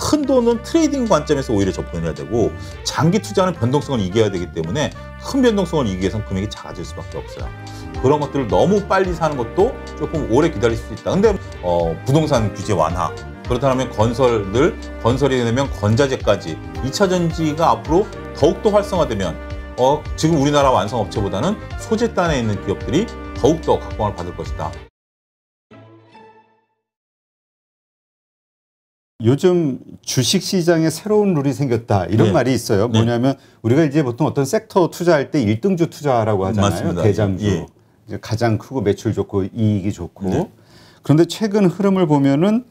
큰 돈은 트레이딩 관점에서 오히려 접근해야 되고 장기 투자는 변동성을 이겨야 되기 때문에 큰 변동성을 이기기 위해선 금액이 작아질 수밖에 없어요. 그런 것들을 너무 빨리 사는 것도 조금 오래 기다릴 수 있다. 근데 어, 부동산 규제 완화 그렇다면 건설들 건설이 되면 건자재까지 2차 전지가 앞으로 더욱더 활성화되면 어, 지금 우리나라 완성업체보다는 소재단에 있는 기업들이 더욱더 각광을 받을 것이다. 요즘 주식 시장에 새로운 룰이 생겼다 이런 네. 말이 있어요. 네. 뭐냐면 우리가 이제 보통 어떤 섹터 투자할 때 1등주 투자라고 하잖아요. 맞습니다. 대장주. 예. 이제 가장 크고 매출 좋고 이익이 좋고. 네. 그런데 최근 흐름을 보면은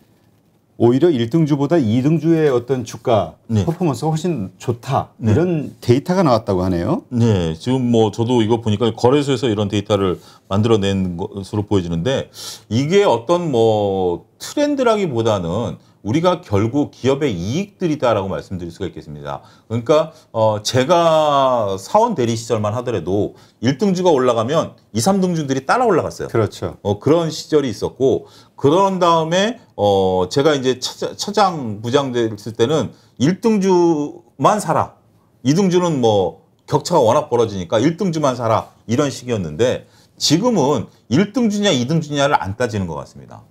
오히려 1등주보다 2등주의 어떤 주가 네. 퍼포먼스가 훨씬 좋다 네. 이런 데이터가 나왔다고 하네요. 네, 지금 뭐 저도 이거 보니까 거래소에서 이런 데이터를 만들어낸 것으로 보여지는데 이게 어떤 뭐 트렌드라기보다는 우리가 결국 기업의 이익들이다라고 말씀드릴 수가 있겠습니다. 그러니까 어 제가 사원 대리 시절만 하더라도 1등주가 올라가면 2, 3등주들이 따라 올라갔어요. 그렇죠. 어 그런 시절이 있었고 그런 다음에 어 제가 이제 처장, 처장 부장 됐을 때는 1등주만 사라. 2등주는 뭐 격차가 워낙 벌어지니까 1등주만 사라 이런 식이었는데 지금은 1등주냐 2등주냐를 안 따지는 것 같습니다.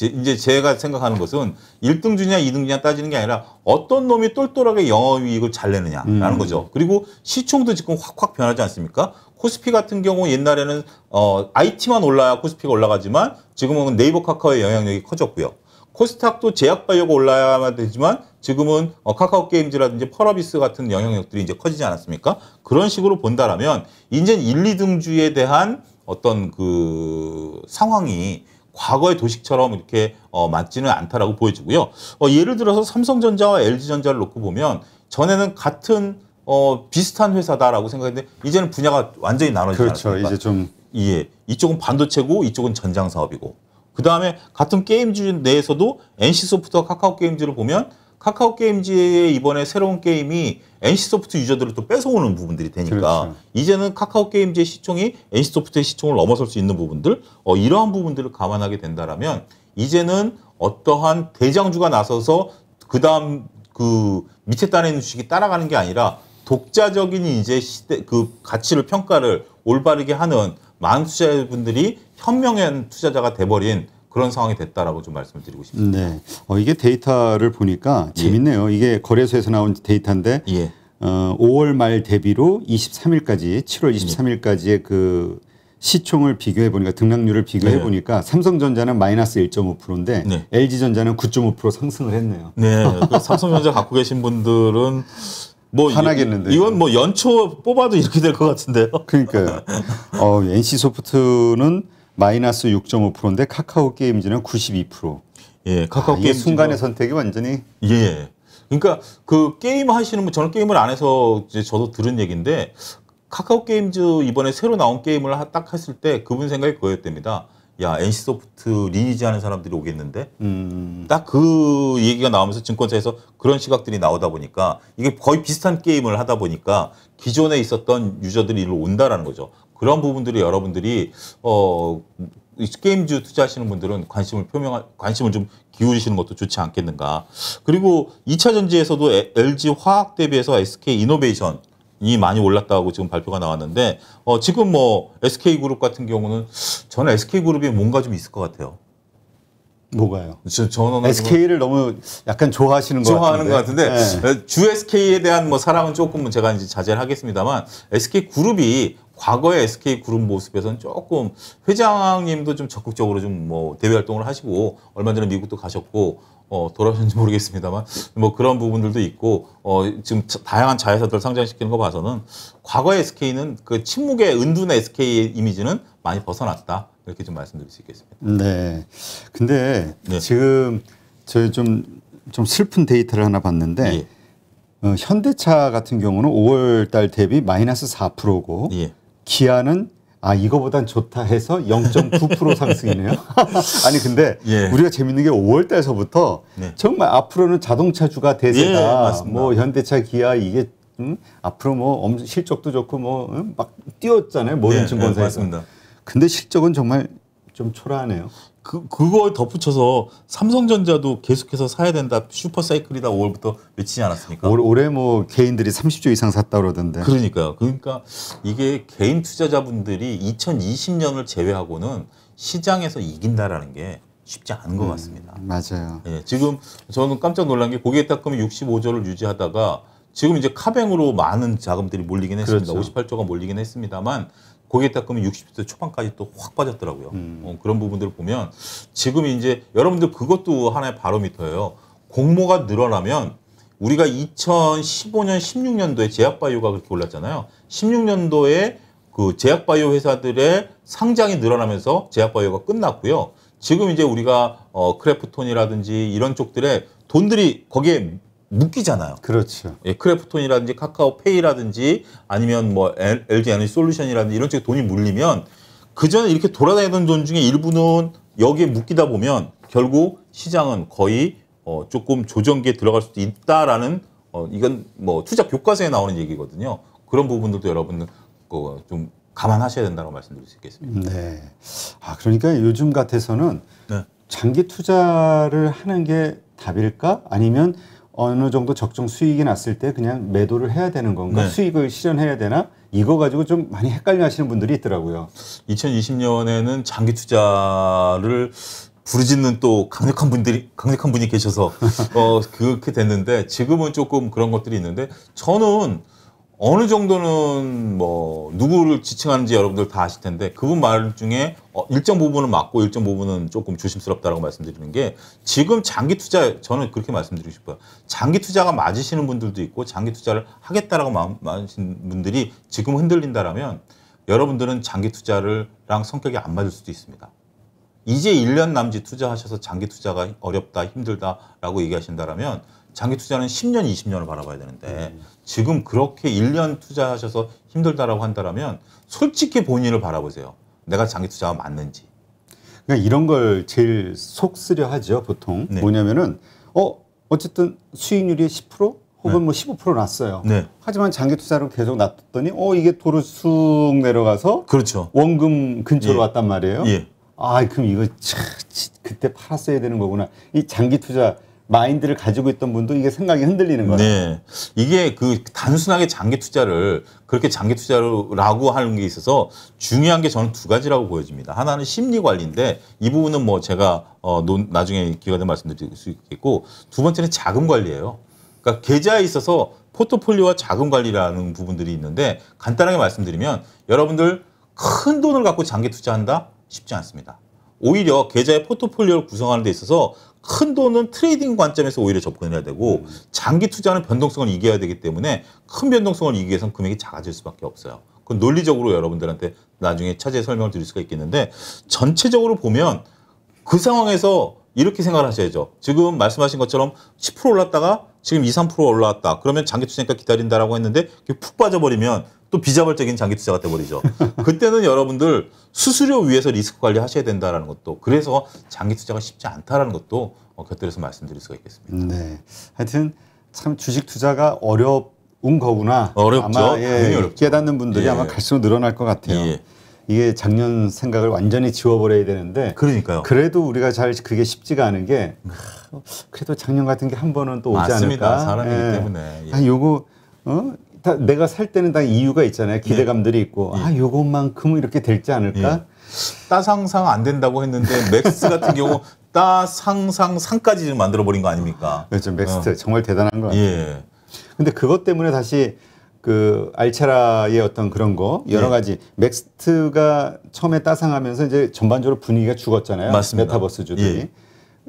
제, 이제 제가 생각하는 것은 1등 주냐 2등 주냐 따지는 게 아니라 어떤 놈이 똘똘하게 영업이익을 잘 내느냐라는 음. 거죠. 그리고 시총도 지금 확확 변하지 않습니까? 코스피 같은 경우 옛날에는 어, IT만 올라야 코스피가 올라가지만 지금은 네이버 카카오의 영향력이 커졌고요. 코스닥도 제약 바이오가 올라야 만 되지만 지금은 어, 카카오 게임즈라든지 펄어비스 같은 영향력들이 이제 커지지 않았습니까? 그런 식으로 본다라면 이제 1, 2등주에 대한 어떤 그 상황이 과거의 도식처럼 이렇게 어, 맞지는 않다라고 보여지고요. 어, 예를 들어서 삼성전자와 LG전자를 놓고 보면 전에는 같은 어, 비슷한 회사다라고 생각했는데 이제는 분야가 완전히 나눠지지 그렇죠. 않습니까? 이제 좀 예, 이쪽은 반도체고 이쪽은 전장 사업이고 그 다음에 같은 게임즈 내에서도 NC소프트와 카카오 게임즈를 보면 카카오 게임즈의 이번에 새로운 게임이 NC소프트 유저들을 또 뺏어오는 부분들이 되니까 그렇죠. 이제는 카카오 게임즈의 시총이 NC소프트의 시총을 넘어설 수 있는 부분들 어, 이러한 부분들을 감안하게 된다라면 이제는 어떠한 대장주가 나서서 그다음 그 밑에 따르는 주식이 따라가는 게 아니라 독자적인 이제 시대 그 가치를 평가를 올바르게 하는 많은 투자자분들이 현명한 투자자가 돼버린 그런 상황이 됐다라고 좀 말씀을 드리고 싶습니다. 네. 어, 이게 데이터를 보니까 예. 재밌네요. 이게 거래소에서 나온 데이터인데 예. 어, 5월 말 대비로 23일까지 7월 23일까지의 예. 그 시총을 비교해 보니까 등락률을 비교해 네. 보니까 네. 삼성전자는 마이너스 1.5%인데 네. LG전자는 9.5% 상승을 했네요. 네. 그 삼성전자 갖고 계신 분들은 뭐 화나겠는데 이건 뭐 연초 뽑아도 이렇게 될 것 같은데요. 그러니까요. 어, NC 소프트는 마이너스 6.5%인데 카카오 게임즈는 92%. 예, 카카오 아, 게임 순간의 선택이 완전히 예, 예. 그러니까 그 게임 하시는 분 저는 게임을 안 해서 이제 저도 들은 얘기인데 카카오 게임즈 이번에 새로 나온 게임을 딱 했을 때 그분 생각이 그거였답니다. 야 NC 소프트 리니지 하는 사람들이 오겠는데 음. 딱그 얘기가 나오면서 증권사에서 그런 시각들이 나오다 보니까 이게 거의 비슷한 게임을 하다 보니까 기존에 있었던 유저들이 일로 온다라는 거죠. 그런 부분들이 여러분들이 어 게임주 투자하시는 분들은 관심을 표명 관심을 좀 기울이시는 것도 좋지 않겠는가. 그리고 2차 전지에서도 LG 화학 대비해서 SK 이노베이션 이 많이 올랐다고 지금 발표가 나왔는데 어, 지금 뭐 SK 그룹 같은 경우는 저는 SK 그룹이 뭔가 좀 있을 것 같아요. 뭐가요? 저, 저는 SK를 너무 약간 좋아하시는 것 좋아하는 같은데. 것 같은데 네. 주 SK에 대한 뭐 사랑은 조금은 제가 이제 자제를 하겠습니다만 SK 그룹이 과거의 SK 그룹 모습에서는 조금 회장님도 좀 적극적으로 좀 뭐 대외 활동을 하시고 얼마 전에 미국도 가셨고 어, 돌아오셨는지 모르겠습니다만 뭐 그런 부분들도 있고 어, 지금 다양한 자회사들 상장시키는 거 봐서는 과거의 SK는 그 침묵의 은둔의 SK의 이미지는 많이 벗어났다 이렇게 좀 말씀드릴 수 있겠습니다. 네. 근데 네. 지금 저희 좀좀 좀 슬픈 데이터를 하나 봤는데 예. 어, 현대차 같은 경우는 5월 달 대비 마이너스 4%고 예. 기아는 아 이거보단 좋다 해서 0.9% 상승이네요. 아니 근데 예. 우리가 재밌는 게 5월 달서부터 네. 정말 앞으로는 자동차주가 대세다. 예, 뭐 현대차, 기아 이게 음, 앞으로 뭐 엄, 실적도 좋고 뭐막 음, 뛰었잖아요. 모든 네, 네, 증권사에서. 예, 근데 실적은 정말 좀 초라하네요. 그, 그걸 덧붙여서 삼성전자도 계속해서 사야 된다. 슈퍼사이클이다. 5월부터 외치지 않았습니까? 올, 해뭐 개인들이 30조 이상 샀다 그러던데. 그러니까요. 그러니까 이게 개인 투자자분들이 2020년을 제외하고는 시장에서 이긴다라는 게 쉽지 않은 것 음, 같습니다. 맞아요. 예, 지금 저는 깜짝 놀란 게 고객 닦으면 65조를 유지하다가 지금 이제 카뱅으로 많은 자금들이 몰리긴 했습니다. 58조가 그렇죠. 몰리긴 했습니다만 고기에 닦으면 60대 초반까지 또 확 빠졌더라고요. 음. 어, 그런 부분들을 보면 지금 이제 여러분들 그것도 하나의 바로미터예요. 공모가 늘어나면 우리가 2015년, 16년도에 제약바이오가 그렇게 올랐잖아요. 16년도에 그 제약바이오 회사들의 상장이 늘어나면서 제약바이오가 끝났고요. 지금 이제 우리가 어, 크래프톤이라든지 이런 쪽들의 돈들이 거기에 묶이잖아요. 그렇죠. 예, 크래프톤이라든지 카카오페이라든지 아니면 뭐 LG 에너지 솔루션이라든지 이런 쪽에 돈이 물리면 그 전에 이렇게 돌아다니던 돈 중에 일부는 여기에 묶이다 보면 결국 시장은 거의 어, 조금 조정기에 들어갈 수도 있다라는 어, 이건 뭐 투자 교과서에 나오는 얘기거든요. 그런 부분들도 여러분 어, 좀 감안하셔야 된다고 말씀드릴 수 있겠습니다. 네. 아 그러니까 요즘 같아서는 네. 장기 투자를 하는 게 답일까? 아니면 어느 정도 적정 수익이 났을 때 그냥 매도를 해야 되는 건가? 네. 수익을 실현해야 되나? 이거 가지고 좀 많이 헷갈려 하시는 분들이 있더라고요. 2020년에는 장기 투자를 부르짖는 또 강력한 분들이 강력한 분이 계셔서 어 그렇게 됐는데 지금은 조금 그런 것들이 있는데 저는 어느 정도는 뭐 누구를 지칭하는지 여러분들 다 아실 텐데 그분 말 중에 어, 일정 부분은 맞고 일정 부분은 조금 조심스럽다라고 말씀드리는 게 지금 장기 투자 저는 그렇게 말씀드리고 싶어요. 장기 투자가 맞으시는 분들도 있고 장기 투자를 하겠다라고 마음하신 분들이 지금 흔들린다라면 여러분들은 장기 투자를랑 성격이 안 맞을 수도 있습니다. 이제 1년 남짓 투자하셔서 장기 투자가 어렵다 힘들다라고 얘기하신다라면 장기 투자는 10년, 20년을 바라봐야 되는데 음. 지금 그렇게 1년 투자하셔서 힘들다라고 한다면 솔직히 본인을 바라보세요. 내가 장기 투자가 맞는지. 그러니까 이런 걸 제일 속 쓰려 하죠, 보통. 네. 뭐냐면은 어, 어쨌든 수익률이 10% 혹은 네. 뭐15% 났어요. 네. 하지만 장기 투자로 계속 났더니어 이게 도로 쑥 내려가서 그렇죠. 원금 근처로 예. 왔단 말이에요. 예. 아, 그럼 이거 차, 그때 팔았어야 되는 거구나. 이 장기 투자 마인드를 가지고 있던 분도 이게 생각이 흔들리는 거예요. 네. 이게 그 단순하게 장기 투자를 그렇게 장기 투자라고 하는 게 있어서 중요한 게 저는 두 가지라고 보여집니다. 하나는 심리 관리인데 이 부분은 뭐 제가 어 나중에 기회가 되면 말씀드릴 수 있겠고 두 번째는 자금 관리예요. 그러니까 계좌에 있어서 포트폴리오와 자금 관리라는 부분들이 있는데 간단하게 말씀드리면 여러분들 큰 돈을 갖고 장기 투자한다 쉽지 않습니다. 오히려 계좌의 포트폴리오를 구성하는 데 있어서 큰 돈은 트레이딩 관점에서 오히려 접근해야 되고 음. 장기 투자는 변동성을 이겨야 되기 때문에 큰 변동성을 이기기 위해서는 금액이 작아질 수밖에 없어요. 그건 논리적으로 여러분들한테 나중에 차제 설명을 드릴 수가 있겠는데 전체적으로 보면 그 상황에서 이렇게 생각을 하셔야죠. 지금 말씀하신 것처럼 10% 올랐다가 지금 2, 3% 올라왔다. 그러면 장기 투자니까 기다린다라고 했는데 푹 빠져버리면 또 비자발적인 장기 투자가 돼버리죠. 그때는 여러분들 수수료 위에서 리스크 관리 하셔야 된다라는 것도 그래서 장기 투자가 쉽지 않다라는 것도 어, 곁들여서 말씀드릴 수가 있겠습니다. 네. 하여튼 참 주식 투자가 어려운 거구나. 어렵죠. 아마 예, 어렵죠. 깨닫는 분들이 예. 아마 갈수록 늘어날 것 같아요. 예. 이게 작년 생각을 완전히 지워버려야 되는데 그러니까요. 그래도 우리가 잘 그게 쉽지가 않은 게 음. 그래도 작년 같은 게 한 번은 또 오지 맞습니다. 않을까. 사람이기 예. 때문에. 예. 아 요거 어? 다 내가 살 때는 다 이유가 있잖아요. 네. 기대감들이 있고 네. 아 요것만큼은 이렇게 될지 않을까? 네. 따상상 안 된다고 했는데 맥스 같은 경우 따상상 상까지 지금 만들어 버린 거 아닙니까? 그렇죠. 맥스트 어. 정말 대단한 거 같아요. 예. 근데 그것 때문에 다시 그 알체라의 어떤 그런 거 여러 예. 가지 맥스트가 처음에 따상하면서 이제 전반적으로 분위기가 죽었잖아요. 맞습니다. 메타버스 주들이. 예.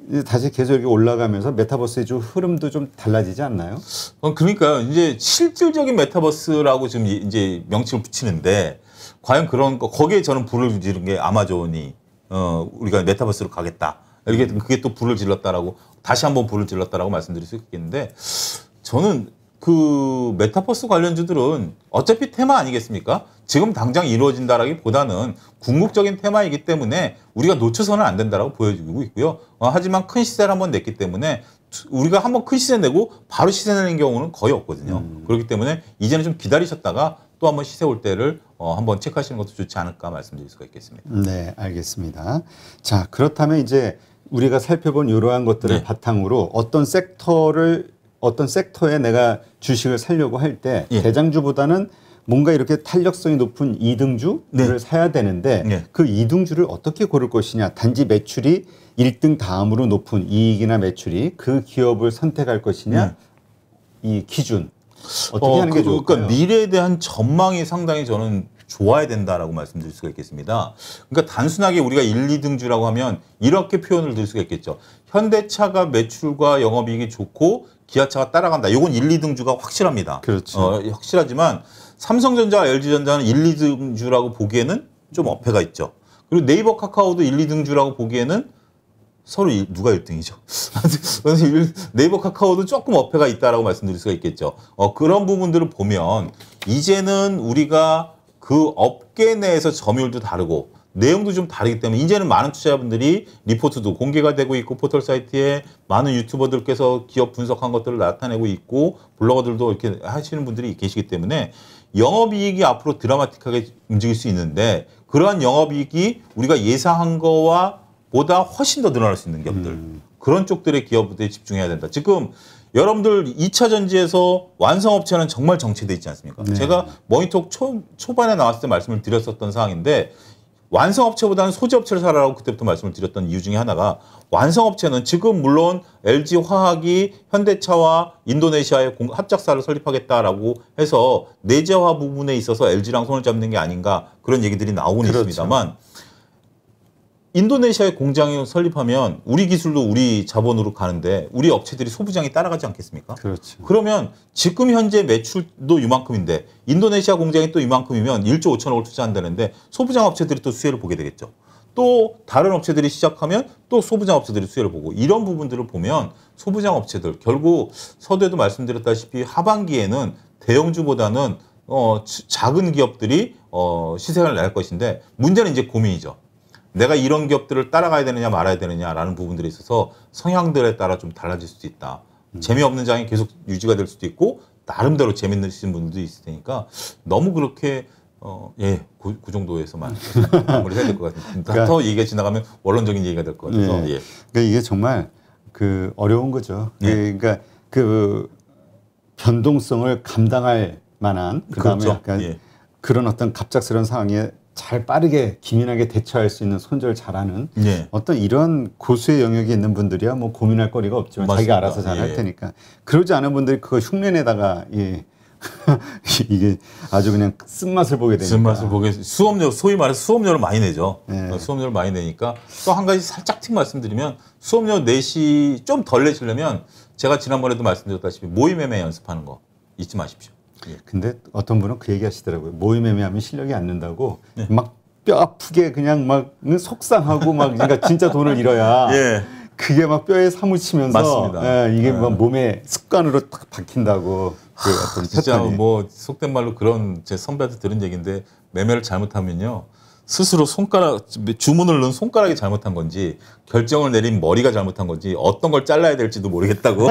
이제 다시 계속 이 올라가면서 메타버스의 좀 흐름도 좀 달라지지 않나요? 어, 그러니까요. 이제 실질적인 메타버스라고 지금 이제 명칭을 붙이는데 과연 그런 거 거기에 저는 불을 지른 게 아마존이 어, 우리가 메타버스로 가겠다. 이게 그게 또 불을 질렀다라고 다시 한번 불을 질렀다라고 말씀드릴 수 있겠는데 저는 그 메타버스 관련주들은 어차피 테마 아니겠습니까? 지금 당장 이루어진다라기보다는 궁극적인 테마이기 때문에 우리가 놓쳐서는 안 된다라고 보여지고 있고요. 어, 하지만 큰 시세를 한번 냈기 때문에 우리가 한번 큰 시세 내고 바로 시세 내는 경우는 거의 없거든요. 음. 그렇기 때문에 이제는 좀 기다리셨다가 또 한번 시세 올 때를 어, 한번 체크하시는 것도 좋지 않을까 말씀드릴 수가 있겠습니다. 네, 알겠습니다. 자, 그렇다면 이제 우리가 살펴본 이러한 것들을 네. 바탕으로 어떤 섹터를 어떤 섹터에 내가 주식을 살려고 할때 예. 대장주보다는 뭔가 이렇게 탄력성이 높은 이등주를 네. 사야 되는데 네. 그이등주를 어떻게 고를 것이냐 단지 매출이 일등 다음으로 높은 이익이나 매출이 그 기업을 선택할 것이냐 네. 이 기준 어떻게 어, 하는 게 그, 그러니까 좋을까요? 그러니까 미래에 대한 전망이 상당히 저는 좋아야 된다라고 말씀드릴 수가 있겠습니다. 그러니까 단순하게 우리가 1, 2등주라고 하면 이렇게 표현을 드릴 수가 있겠죠. 현대차가 매출과 영업이익이 좋고 기아차가 따라간다. 이건 1, 2등주가 확실합니다. 그렇죠. 어, 확실하지만 삼성전자와 LG전자는 1, 2등주라고 보기에는 좀 어폐가 있죠. 그리고 네이버 카카오도 1, 2등주라고 보기에는 서로 일, 누가 1등이죠? 네이버 카카오도 조금 어폐가 있다라고 말씀드릴 수가 있겠죠. 어, 그런 부분들을 보면 이제는 우리가 그 업계 내에서 점유율도 다르고 내용도 좀 다르기 때문에 이제는 많은 투자자분들이 리포트도 공개가 되고 있고 포털 사이트에 많은 유튜버들께서 기업 분석한 것들을 나타내고 있고 블로거들도 이렇게 하시는 분들이 계시기 때문에 영업이익이 앞으로 드라마틱하게 움직일 수 있는데 그러한 영업이익이 우리가 예상한 거와 보다 훨씬 더 늘어날 수 있는 기업들 음. 그런 쪽들의 기업들에 집중해야 된다. 지금 여러분들 2차 전지에서 완성업체는 정말 정체돼 있지 않습니까? 네. 제가 머니톡 초, 초반에 나왔을 때 말씀을 드렸었던 사항인데 완성업체보다는 소재업체를 사라고 그때부터 말씀을 드렸던 이유 중에 하나가 완성업체는 지금 물론 LG화학이 현대차와 인도네시아에 합작사를 설립하겠다라고 해서 내재화 부분에 있어서 LG랑 손을 잡는 게 아닌가 그런 얘기들이 나오고 그렇죠. 있습니다만 인도네시아에 공장을 설립하면 우리 기술도 우리 자본으로 가는데 우리 업체들이 소부장이 따라가지 않겠습니까? 그렇죠. 그러면 지금 현재 매출도 이만큼인데 인도네시아 공장이 또 이만큼이면 1조 5천억을 투자한다는데 소부장 업체들이 또 수혜를 보게 되겠죠. 또 다른 업체들이 시작하면 또 소부장 업체들이 수혜를 보고 이런 부분들을 보면 소부장 업체들 결국 서두에도 말씀드렸다시피 하반기에는 대형주보다는 어, 작은 기업들이 어, 시세를 낼 것인데 문제는 이제 고민이죠. 내가 이런 기업들을 따라가야 되느냐 말아야 되느냐라는 부분들이 있어서 성향들에 따라 좀 달라질 수도 있다. 음. 재미없는 장이 계속 유지가 될 수도 있고 나름대로 재밌는 분들도 있을 테니까 너무 그렇게 어, 예, 그, 그 정도에서만 마리해야될 것 같습니다. 그러니까, 얘기가 지나가면 원론적인 얘기가 될 것 같아서. 예. 예. 그러니까 이게 정말 그 어려운 거죠. 예. 그러니까 그 변동성을 감당할 만한 그다음에 그렇죠. 약간 예. 그런 어떤 갑작스러운 상황에 잘 빠르게 기민하게 대처할 수 있는 손절 잘하는 예. 어떤 이런 고수의 영역이 있는 분들이야 뭐 고민할 거리가 없죠 자기가 알아서 잘할 예. 테니까 그러지 않은 분들이 그거 흉내내다가 예. 이게 아주 그냥 쓴맛을 보게 되니까 쓴맛을 보게 수업료 소위 말해서 수업료를 많이 내죠 네. 수업료를 많이 내니까 또 한 가지 살짝 팁 말씀드리면 수업료 내시 좀 덜 내시려면 제가 지난번에도 말씀드렸다시피 모의 매매 연습하는 거 잊지 마십시오 예. 근데 어떤 분은 그 얘기 하시더라고요. 모의 매매하면 실력이 안 는다고 예. 막뼈 아프게 그냥 막 속상하고 막 그러니까 진짜 돈을 잃어야 예. 그게 막 뼈에 사무치면서 예, 이게 예. 막 몸에 습관으로 딱 박힌다고 그 하, 진짜 패턴이. 뭐 속된 말로 그런 제 선배한테 들은 얘기인데 매매를 잘못하면요. 스스로 손가락 주문을 넣은 손가락이 잘못한 건지 결정을 내린 머리가 잘못한 건지 어떤 걸 잘라야 될지도 모르겠다고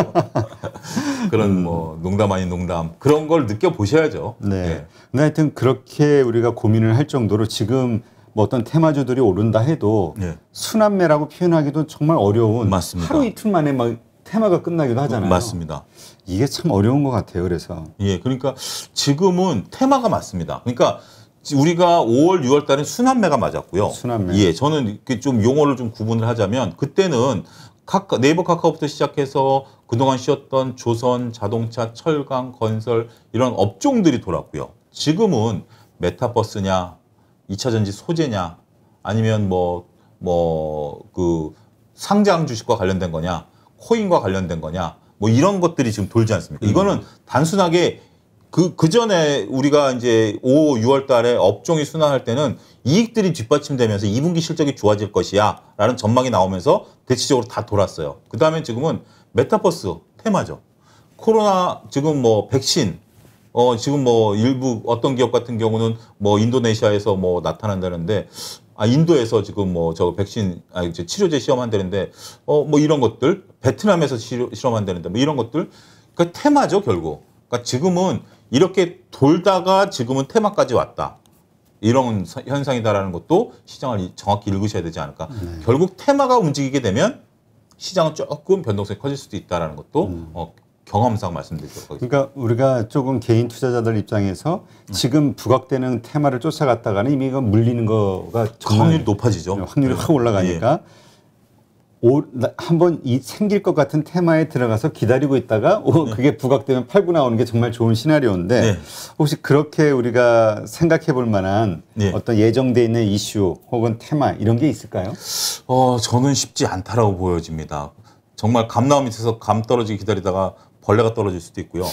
그런 음. 뭐 농담 아닌 농담 그런 걸 느껴 보셔야죠. 네. 네. 예. 근 하여튼 그렇게 우리가 고민을 할 정도로 지금 뭐 어떤 테마주들이 오른다 해도 네. 순환매라고 표현하기도 정말 어려운 맞습니다. 하루 이틀 만에 막 테마가 끝나기도 하잖아요. 맞습니다. 이게 참 어려운 것 같아요. 그래서 예, 그러니까 지금은 테마가 맞습니다. 그러니까 우리가 5월, 6월 달은 순환매가 맞았고요. 순환매. 예, 저는 좀 용어를 좀 구분을 하자면 그때는 카카, 네이버 카카오부터 시작해서 그동안 쉬었던 조선, 자동차, 철강, 건설 이런 업종들이 돌았고요. 지금은 메타버스냐, 2차 전지 소재냐, 아니면 뭐, 뭐, 그 상장 주식과 관련된 거냐, 코인과 관련된 거냐, 뭐 이런 것들이 지금 돌지 않습니까? 음. 이거는 단순하게 그, 그 전에 우리가 이제 5, 6월 달에 업종이 순환할 때는 이익들이 뒷받침되면서 2분기 실적이 좋아질 것이야 라는 전망이 나오면서 대체적으로 다 돌았어요. 그 다음에 지금은 메타버스 테마죠. 코로나 지금 뭐 백신 어 지금 뭐 일부 어떤 기업 같은 경우는 뭐 인도네시아에서 뭐 나타난다는데 아 인도에서 지금 뭐 저 백신 아 이제 치료제 시험한다는데 어 뭐 이런 것들 베트남에서 실험한다는데 뭐 이런 것들 그 그러니까 테마죠 결국 그러니까 지금은 이렇게 돌다가 지금은 테마까지 왔다. 이런 현상이다라는 것도 시장을 정확히 읽으셔야 되지 않을까. 네. 결국 테마가 움직이게 되면 시장은 조금 변동성이 커질 수도 있다라는 것도 음. 어, 경험상 말씀드리도록 하겠습니다. 그러니까 우리가 조금 개인 투자자들 입장에서 음. 지금 부각되는 테마를 쫓아갔다가는 이미 물리는 거가 확률이 높아지죠. 네, 확률이 네. 확 올라가니까 예. 한번 생길 것 같은 테마에 들어가서 기다리고 있다가 오, 네. 그게 부각되면 팔고 나오는 게 정말 좋은 시나리오인데 네. 혹시 그렇게 우리가 생각해 볼 만한 네. 어떤 예정돼 있는 이슈 혹은 테마 이런 게 있을까요? 어, 저는 쉽지 않다라고 보여집니다. 정말 감나무 밑에서 감 떨어지기 기다리다가 벌레가 떨어질 수도 있고요.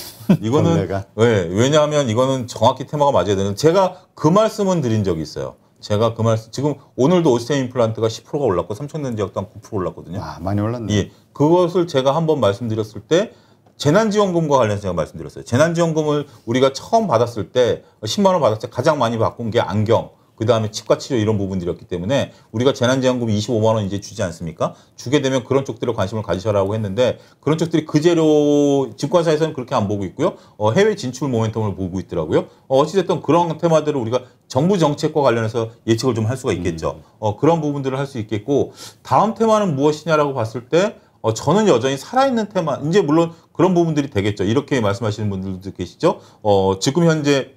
이거는 네, 왜냐하면 이거는 정확히 테마가 맞아야 되는 제가 그 말씀은 드린 적이 있어요. 제가 그 말씀 지금 오늘도 오스템 임플란트가 10%가 올랐고 삼천년지역도한9% 올랐거든요. 아 많이 올랐네. 예, 그것을 제가 한번 말씀드렸을 때 재난지원금과 관련해서 제가 말씀드렸어요. 재난지원금을 우리가 처음 받았을 때 10만 원 받았을 때 가장 많이 바꾼 게 안경, 그 다음에 치과 치료 이런 부분들이었기 때문에 우리가 재난지원금 25만 원 이제 주지 않습니까? 주게 되면 그런 쪽들을 관심을 가지셔라고 했는데 그런 쪽들이 그제로 증권사에서는 그렇게 안 보고 있고요. 어, 해외 진출 모멘텀을 보고 있더라고요. 어, 어찌됐든 그런 테마들을 우리가 정부 정책과 관련해서 예측을 좀 할 수가 있겠죠. 음. 어, 그런 부분들을 할 수 있겠고 다음 테마는 무엇이냐라고 봤을 때 어, 저는 여전히 살아있는 테마, 이제 물론 그런 부분들이 되겠죠. 이렇게 말씀하시는 분들도 계시죠. 어, 지금 현재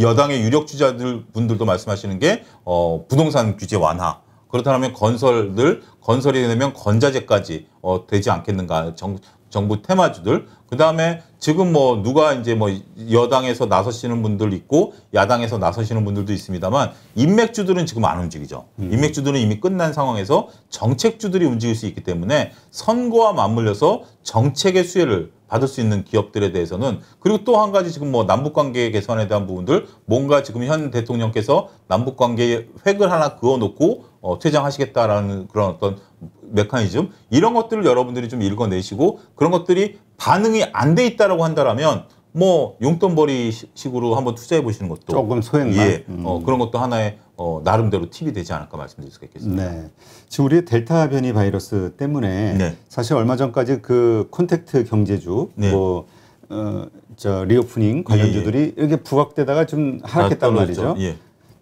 여당의 유력 지자들 분들도 말씀하시는 게 어, 부동산 규제 완화. 그렇다면 건설들 건설이 되면 건자재까지 어, 되지 않겠는가 정, 정부 테마주들 그 다음에 지금 뭐 누가 이제 뭐 여당에서 나서시는 분들 있고 야당에서 나서시는 분들도 있습니다만 인맥주들은 지금 안 움직이죠. 음. 인맥주들은 이미 끝난 상황에서 정책주들이 움직일 수 있기 때문에 선거와 맞물려서 정책의 수혜를 받을 수 있는 기업들에 대해서는 그리고 또 한 가지 지금 뭐 남북 관계 개선에 대한 부분들 뭔가 지금 현 대통령께서 남북 관계에 획을 하나 그어 놓고 어, 퇴장하시겠다라는 그런 어떤 메커니즘 이런 것들을 여러분들이 좀 읽어내시고 그런 것들이 반응이 안 돼 있다라고 한다라면 뭐 용돈벌이 식으로 한번 투자해 보시는 것도 조금 소액만 예, 음. 어, 그런 것도 하나의 어, 나름대로 팁이 되지 않을까 말씀드릴 수가 있겠습니다. 네. 지금 우리 델타 변이 바이러스 때문에 네. 사실 얼마 전까지 그 콘택트 경제주 네. 뭐 어, 저 리오프닝 관련주들이 예, 예. 이렇게 부각되다가 좀 하락했단 아, 말이죠. 예.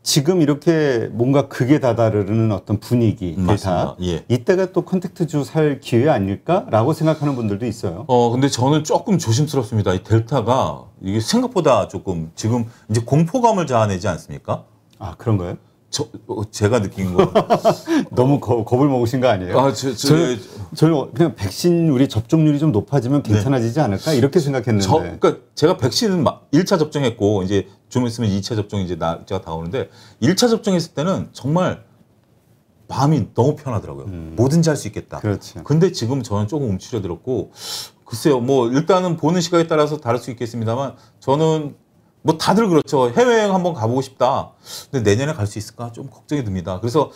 지금 이렇게 뭔가 극에 다다르는 어떤 분위기, 대사 예. 이때가 또 컨택트주 살 기회 아닐까라고 생각하는 분들도 있어요. 어 근데 저는 조금 조심스럽습니다. 이 델타가 이게 생각보다 조금 지금 이제 공포감을 자아내지 않습니까? 아 그런가요? 저 어, 제가 느낀 거 너무 거, 겁을 먹으신 거 아니에요? 아, 저, 저, 저는, 예. 저는 그냥 백신 우리 접종률이 좀 높아지면 네. 괜찮아지지 않을까 이렇게 생각했는데. 저, 그러니까 제가 백신은 일차 접종했고 이제 좀 있으면 2차 접종 이제 날짜가 다오는데 1차 접종했을 때는 정말 마음이 너무 편하더라고요. 음. 뭐든지 할 수 있겠다. 그렇죠. 근데 지금 저는 조금 움츠려들었고 글쎄요. 뭐 일단은 보는 시각에 따라서 다를 수 있겠습니다만 저는 뭐 다들 그렇죠. 해외여행 한번 가보고 싶다. 근데 내년에 갈 수 있을까 좀 걱정이 듭니다. 그래서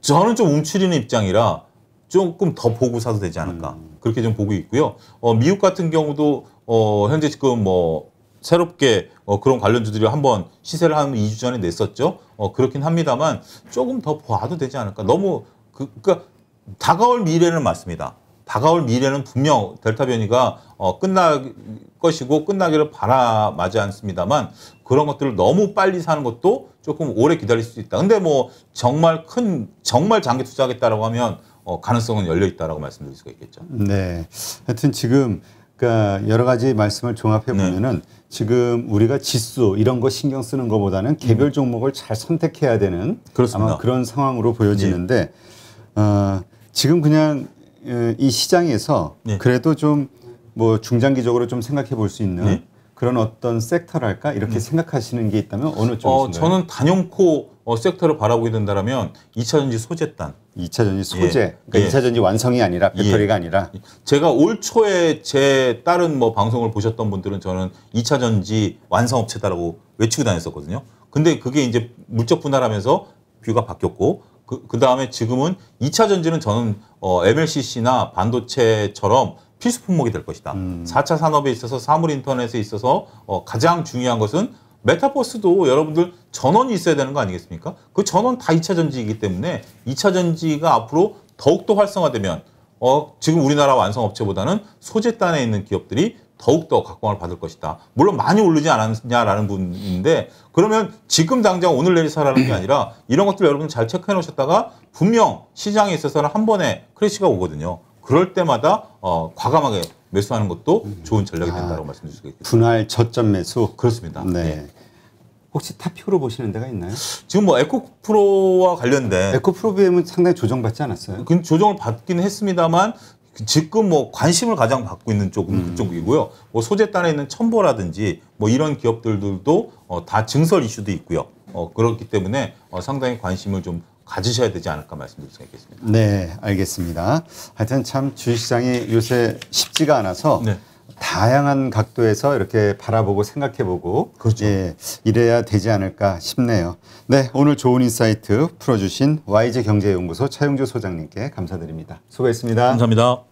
저는 좀 움츠리는 입장이라 조금 더 보고 사도 되지 않을까 음. 그렇게 좀 보고 있고요. 어, 미국 같은 경우도 어, 현재 지금 뭐 새롭게 어, 그런 관련주들이 한번 시세를 한 2주 전에 냈었죠. 어, 그렇긴 합니다만 조금 더 봐도 되지 않을까. 너무 그, 그러니까 다가올 미래는 맞습니다. 다가올 미래는 분명 델타 변이가 어, 끝날 것이고 끝나기를 바라마지 않습니다만 그런 것들을 너무 빨리 사는 것도 조금 오래 기다릴 수 있다. 근데 뭐 정말 큰 정말 장기 투자하겠다라고 하면 어, 가능성은 열려 있다라고 말씀드릴 수가 있겠죠. 네. 하여튼 지금 그러니까 여러 가지 말씀을 종합해 네. 보면은 네. 지금 우리가 지수 이런 거 신경 쓰는 것보다는 개별 음. 종목을 잘 선택해야 되는 그렇습니다. 아마 그런 상황으로 보여지는데 네. 어, 지금 그냥 이 시장에서 네. 그래도 좀 뭐 중장기적으로 좀 생각해 볼 수 있는 네. 그런 어떤 섹터랄까 이렇게 음. 생각하시는 게 있다면 어느 어, 쪽이신가요? 어, 저는 단연코 어, 섹터를 바라보게 된다면 2차 전지 소재단. 2차 전지 예. 소재. 예. 그러니까 예. 2차 전지 완성이 아니라 배터리가 예. 아니라. 제가 올 초에 제 다른 뭐 방송을 보셨던 분들은 저는 2차 전지 완성 업체다라고 외치고 다녔었거든요. 근데 그게 이제 물적 분할하면서 뷰가 바뀌었고 그, 그 다음에 지금은 2차 전지는 저는 어, MLCC나 반도체처럼 필수 품목이 될 것이다. 음. 4차 산업에 있어서 사물 인터넷에 있어서 어, 가장 중요한 것은 메타버스도 여러분들 전원이 있어야 되는 거 아니겠습니까? 그 전원 다 2차 전지이기 때문에 2차 전지가 앞으로 더욱더 활성화되면 어, 지금 우리나라 완성업체보다는 소재단에 있는 기업들이 더욱더 각광을 받을 것이다. 물론 많이 오르지 않았냐라는 분인데 그러면 지금 당장 오늘 내일 사라는 게 아니라 이런 것들 여러분 잘 체크해 놓으셨다가 분명 시장에 있어서는 한 번에 크래시가 오거든요. 그럴 때마다 어, 과감하게 매수하는 것도 좋은 전략이 아, 된다고 아, 말씀드릴 수 있겠습니다. 분할 저점 매수. 그렇습니다. 네. 예. 혹시 타피오로 보시는 데가 있나요? 지금 뭐 에코프로와 관련된 에코프로 BM은 상당히 조정받지 않았어요? 그 조정을 받긴 했습니다만 지금 뭐 관심을 가장 받고 있는 쪽은 음. 그쪽이고요. 뭐 소재단에 있는 첨보라든지 뭐 이런 기업들도 어, 다 증설 이슈도 있고요. 어, 그렇기 때문에 어, 상당히 관심을 좀 가지셔야 되지 않을까 말씀드릴 수가 있겠습니다. 네, 알겠습니다. 하여튼 참 주식시장이 요새 쉽지가 않아서 네. 다양한 각도에서 이렇게 바라보고 생각해보고 그렇죠. 예, 이래야 되지 않을까 싶네요. 네, 오늘 좋은 인사이트 풀어주신 YG 경제연구소 차용주 소장님께 감사드립니다. 수고했습니다. 감사합니다.